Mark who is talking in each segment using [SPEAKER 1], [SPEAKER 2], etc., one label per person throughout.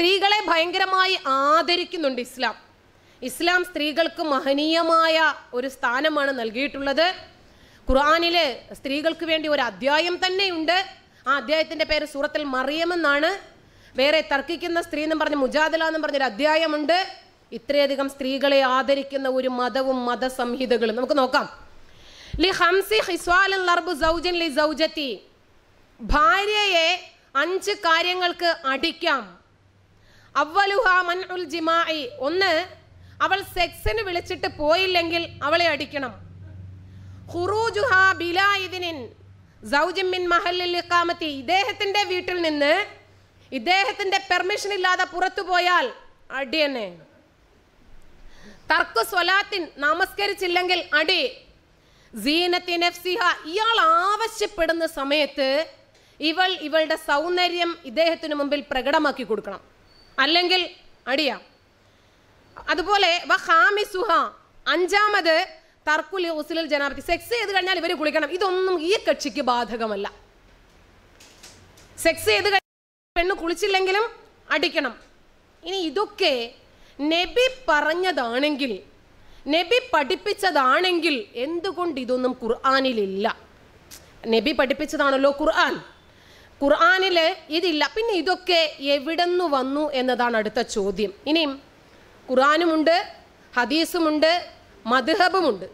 [SPEAKER 1] സ്ത്രീകളെ ഭയങ്കരമായി ആദരിക്കുന്നുണ്ട് ഇസ്ലാം ഇസ്ലാം സ്ത്രീകൾക്ക് മഹനീയമായ ഒരു സ്ഥാനമാണ് നൽകിയിട്ടുള്ളത് ഖുറാനില് സ്ത്രീകൾക്ക് വേണ്ടി ഒരു അധ്യായം തന്നെയുണ്ട് ആ അധ്യായത്തിൻ്റെ പേര് സൂറത്തിൽ മറിയം എന്നാണ് വേറെ തർക്കിക്കുന്ന സ്ത്രീ എന്നും പറഞ്ഞ് മുജാദില എന്നും പറഞ്ഞൊരു അധ്യായമുണ്ട് ഇത്രയധികം സ്ത്രീകളെ ആദരിക്കുന്ന ഒരു മതവും മതസംഹിതകളും നമുക്ക് നോക്കാം ലി ഹംസി ഹിസ്വാൽ ഭാര്യയെ അഞ്ച് കാര്യങ്ങൾക്ക് അടിക്കാം അവലുഹ ഒന്ന് അവൾ സെക്സിന് വിളിച്ചിട്ട് പോയില്ലെങ്കിൽ അവളെ അടിക്കണം ഇദ്ദേഹത്തിന്റെ വീട്ടിൽ നിന്ന് ഇദ്ദേഹത്തിന്റെ പെർമിഷൻ ഇല്ലാതെ പുറത്തു പോയാൽ അടി തന്നെ തർക്കു സ്വലാത്തിൻ നമസ്കരിച്ചില്ലെങ്കിൽ അടി സീനത്തിൻ ഇയാൾ ആവശ്യപ്പെടുന്ന സമയത്ത് ഇവൾ ഇവളുടെ സൗന്ദര്യം ഇദ്ദേഹത്തിന് മുമ്പിൽ പ്രകടമാക്കി കൊടുക്കണം അല്ലെങ്കിൽ അടിയ അതുപോലെ വ ഹാമിസുഹ അഞ്ചാമത് തർക്കുൽ ഹുസിലിൽ ജനാബത്തി സെക്സ് ചെയ്ത് കഴിഞ്ഞാൽ ഇവർ കുളിക്കണം ഇതൊന്നും ഈ കക്ഷിക്ക് ബാധകമല്ല സെക്സ് ചെയ്ത് കഴിഞ്ഞാൽ പെണ്ണ് കുളിച്ചില്ലെങ്കിലും അടിക്കണം ഇനി ഇതൊക്കെ നബി പറഞ്ഞതാണെങ്കിൽ നബി പഠിപ്പിച്ചതാണെങ്കിൽ എന്തുകൊണ്ട് ഇതൊന്നും ഖുർആാനിലില്ല നബി പഠിപ്പിച്ചതാണല്ലോ ഖുർആൻ ഖുർആാനില് ഇതില്ല പിന്നെ ഇതൊക്കെ എവിടെന്ന് വന്നു എന്നതാണ് അടുത്ത ചോദ്യം ഇനിയും ഖുർആാനുമുണ്ട് ഹദീസുമുണ്ട് മധുഹബുമുണ്ട്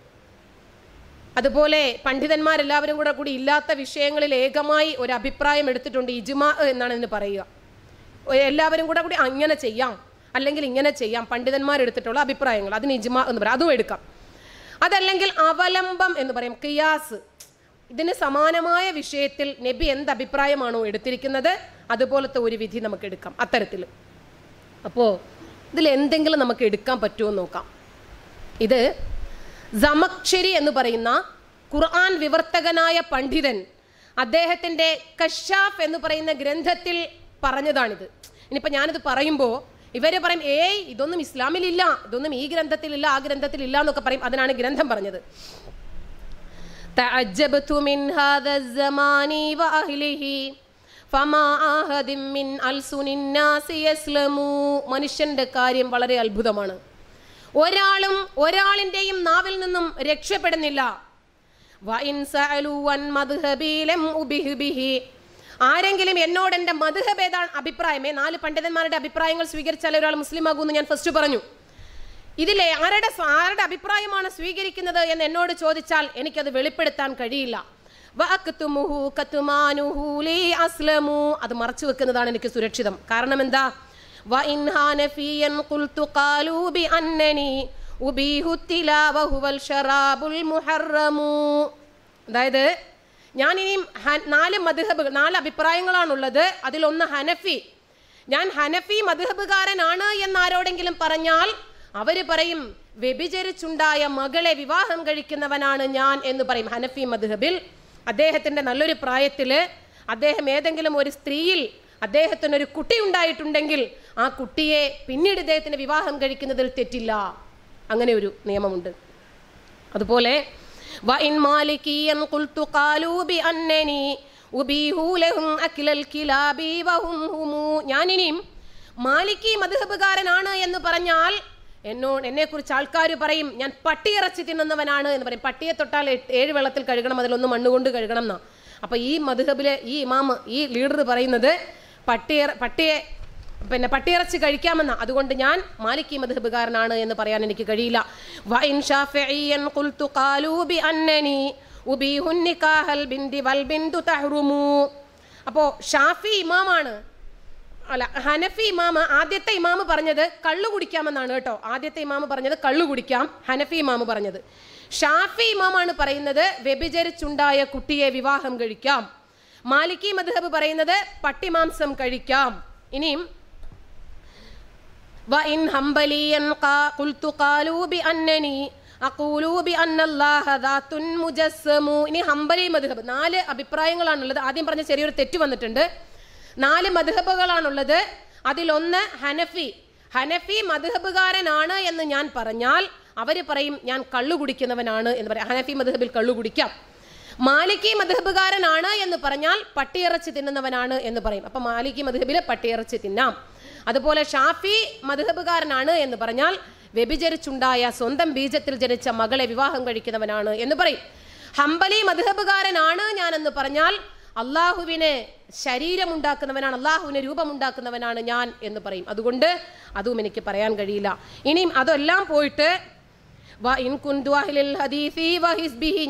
[SPEAKER 1] അതുപോലെ പണ്ഡിതന്മാരെല്ലാവരും കൂടെ കൂടി ഇല്ലാത്ത വിഷയങ്ങളിൽ ഏകമായി ഒരു അഭിപ്രായം എടുത്തിട്ടുണ്ട് ഇജ്മാ എന്നാണ് ഇതിന് പറയുക എല്ലാവരും കൂടെ കൂടി അങ്ങനെ ചെയ്യാം അല്ലെങ്കിൽ ഇങ്ങനെ ചെയ്യാം പണ്ഡിതന്മാരെടുത്തിട്ടുള്ള അഭിപ്രായങ്ങൾ അതിന് ഇജ്മാ എന്ന് പറയാം അതും എടുക്കാം അതല്ലെങ്കിൽ അവലംബം എന്ന് പറയും കിയാസ് ഇതിന് സമാനമായ വിഷയത്തിൽ നബി എന്ത് അഭിപ്രായമാണോ എടുത്തിരിക്കുന്നത് അതുപോലത്തെ ഒരു വിധി നമുക്ക് എടുക്കാം അത്തരത്തിൽ അപ്പോൾ ഇതിൽ എന്തെങ്കിലും നമുക്ക് എടുക്കാൻ പറ്റുമോ നോക്കാം ഇത് സമക്ഷരി എന്ന് പറയുന്ന ഖുർആൻ വിവർത്തകനായ പണ്ഡിതൻ അദ്ദേഹത്തിൻ്റെ കഷാഫ് എന്ന് പറയുന്ന ഗ്രന്ഥത്തിൽ പറഞ്ഞതാണിത് ഇനിയിപ്പോൾ ഞാനിത് പറയുമ്പോൾ ഇവർ പറയും ഏയ് ഇതൊന്നും ഇസ്ലാമിലില്ല ഇതൊന്നും ഈ ഗ്രന്ഥത്തിലില്ല ആ ഗ്രന്ഥത്തിലില്ല എന്നൊക്കെ പറയും അതിനാണ് ഗ്രന്ഥം പറഞ്ഞത് تعجبت من هذا الزمان وأهله മനുഷ്യന്റെ കാര്യം വളരെ അത്ഭുതമാണ് ഒരാളും ഒരാളിന്റെയും നാവിൽ നിന്നും രക്ഷപ്പെടുന്നില്ല ആരെങ്കിലും എന്നോട് എൻ്റെ മധുഹബേദാണ് അഭിപ്രായമേ നാല് പണ്ഡിതന്മാരുടെ അഭിപ്രായങ്ങൾ സ്വീകരിച്ചാൽ ഒരാൾ മുസ്ലിം ആകുമെന്ന് ഞാൻ ഫസ്റ്റ് പറഞ്ഞു ഇതിൽ ആരുടെ ആരുടെ അഭിപ്രായമാണ് സ്വീകരിക്കുന്നത് എന്ന് എന്നോട് ചോദിച്ചാൽ എനിക്കത് വെളിപ്പെടുത്താൻ കഴിയില്ല അത് മറച്ചു വെക്കുന്നതാണ് എനിക്ക് സുരക്ഷിതം കാരണം എന്താ അതായത് ഞാൻ ഇനിയും നാല് മധുഹബ് നാല് അഭിപ്രായങ്ങളാണുള്ളത് അതിലൊന്ന് ഹനഫി ഞാൻ ഹനഫി മധുഹബുകാരനാണ് എന്നാരോടെങ്കിലും പറഞ്ഞാൽ അവർ പറയും വ്യഭിചരിച്ചുണ്ടായ മകളെ വിവാഹം കഴിക്കുന്നവനാണ് ഞാൻ എന്ന് പറയും ഹനഫി മദ്ഹബിൽ അദ്ദേഹത്തിൻ്റെ നല്ലൊരു പ്രായത്തിൽ അദ്ദേഹം ഏതെങ്കിലും ഒരു സ്ത്രീയിൽ അദ്ദേഹത്തിന് ഒരു കുട്ടി ഉണ്ടായിട്ടുണ്ടെങ്കിൽ ആ കുട്ടിയെ പിന്നീട് ഇദ്ദേഹത്തിന് വിവാഹം കഴിക്കുന്നതിൽ തെറ്റില്ല അങ്ങനെ ഒരു നിയമമുണ്ട് അതുപോലെ ഞാനിനിയും മാലിക്കി മധുഹബുകാരനാണ് എന്ന് പറഞ്ഞാൽ എന്നോ എന്നെക്കുറിച്ച് ആൾക്കാർ പറയും ഞാൻ ഇറച്ചി തിന്നുന്നവനാണ് എന്ന് പറയും പട്ടിയെ തൊട്ടാൽ ഏഴ് വെള്ളത്തിൽ കഴുകണം അതിലൊന്ന് മണ്ണുകൊണ്ട് കഴുകണം എന്നാ അപ്പോൾ ഈ മധുഹബിലെ ഈ ഇമാമ് ഈ ലീഡർ പറയുന്നത് പട്ടിയ പട്ടിയെ പിന്നെ പട്ടിയിറച്ചി കഴിക്കാമെന്ന അതുകൊണ്ട് ഞാൻ മാലിക്കി മധുഹബുകാരനാണ് എന്ന് പറയാൻ എനിക്ക് കഴിയില്ല അപ്പോൾ ഷാഫി ഇമാമാണ് അല്ല ഹനഫി ഇമാമ ആദ്യത്തെ ഇമാമ പറഞ്ഞത് കള്ളു കുടിക്കാമെന്നാണ് കേട്ടോ ആദ്യത്തെ ഇമാമ പറഞ്ഞത് കള്ളു കുടിക്കാം ഹനഫി ഇമാമ പറഞ്ഞത് ഷാഫി ഇമാമാണ് പറയുന്നത് വ്യഭിചരിച്ചുണ്ടായ കുട്ടിയെ വിവാഹം കഴിക്കാം മാലിക്കി മദ്ഹബ് പറയുന്നത് പട്ടിമാംസം കഴിക്കാം ഇനിയും وإن ഹംബലിയൻ ഇനി ഹംബലി മദ്ഹബ് നാല് അഭിപ്രായങ്ങളാണുള്ളത് ആദ്യം പറഞ്ഞ ചെറിയൊരു തെറ്റ് വന്നിട്ടുണ്ട് നാല് മധുഹബുകളാണുള്ളത് അതിലൊന്ന് ഹനഫി ഹനഫി മധുഹബുകാരനാണ് എന്ന് ഞാൻ പറഞ്ഞാൽ അവർ പറയും ഞാൻ കള്ളു കുടിക്കുന്നവനാണ് എന്ന് പറയാം ഹനഫി മധുഹബിൽ കള്ളു കുടിക്കാം മാലിക്കി മധുഹബുകാരനാണ് എന്ന് പറഞ്ഞാൽ പട്ടിയിറച്ചി തിന്നുന്നവനാണ് എന്ന് പറയും അപ്പം മാലിക്കി മധുഹബിൽ പട്ടിയിറച്ചി തിന്നാം അതുപോലെ ഷാഫി മധുഹബുകാരനാണ് എന്ന് പറഞ്ഞാൽ വ്യഭിചരിച്ചുണ്ടായ സ്വന്തം ബീജത്തിൽ ജനിച്ച മകളെ വിവാഹം കഴിക്കുന്നവനാണ് എന്ന് പറയും ഹംബലി മധുഹബുകാരനാണ് ഞാനെന്ന് പറഞ്ഞാൽ അള്ളാഹുവിന് ശരീരമുണ്ടാക്കുന്നവനാണ് അള്ളാഹുവിനെ രൂപമുണ്ടാക്കുന്നവനാണ് ഞാൻ എന്ന് പറയും അതുകൊണ്ട് അതും എനിക്ക് പറയാൻ കഴിയില്ല ഇനിയും അതെല്ലാം പോയിട്ട്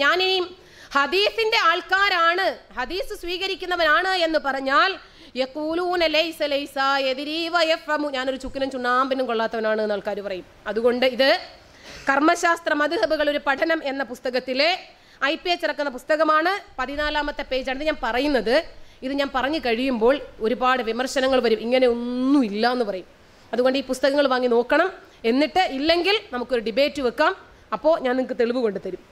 [SPEAKER 1] ഞാൻ ഹദീസിന്റെ ആൾക്കാരാണ് ഹദീസ് സ്വീകരിക്കുന്നവനാണ് എന്ന് പറഞ്ഞാൽ ഞാനൊരു ചുക്കിനും ചുണ്ണാമ്പിനും കൊള്ളാത്തവനാണ് എന്ന് ആൾക്കാർ പറയും അതുകൊണ്ട് ഇത് കർമ്മശാസ്ത്ര മധുഹബുകൾ ഒരു പഠനം എന്ന പുസ്തകത്തിലെ ഐ പി എച്ച് ഇറക്കുന്ന പുസ്തകമാണ് പതിനാലാമത്തെ പേജാണ് ഞാൻ പറയുന്നത് ഇത് ഞാൻ പറഞ്ഞു കഴിയുമ്പോൾ ഒരുപാട് വിമർശനങ്ങൾ വരും ഇങ്ങനെ ഒന്നും ഇല്ല എന്ന് പറയും അതുകൊണ്ട് ഈ പുസ്തകങ്ങൾ വാങ്ങി നോക്കണം എന്നിട്ട് ഇല്ലെങ്കിൽ നമുക്കൊരു ഡിബേറ്റ് വെക്കാം അപ്പോൾ ഞാൻ നിങ്ങൾക്ക് തെളിവ് കൊണ്ടുതരും